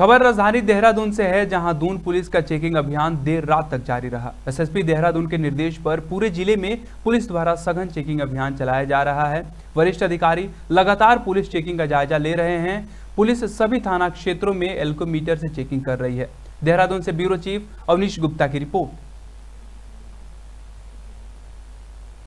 खबर राजधानी देहरादून से है जहां दून पुलिस का चेकिंग अभियान देर रात तक जारी रहा एसएसपी देहरादून के निर्देश पर पूरे जिले में पुलिस द्वारा सघन चेकिंग अभियान चलाया जा रहा है वरिष्ठ अधिकारी लगातार पुलिस चेकिंग का जायजा ले रहे हैं पुलिस सभी थाना क्षेत्रों में एल्कोमीटर से चेकिंग कर रही है देहरादून से ब्यूरो चीफ अवनीश गुप्ता की रिपोर्ट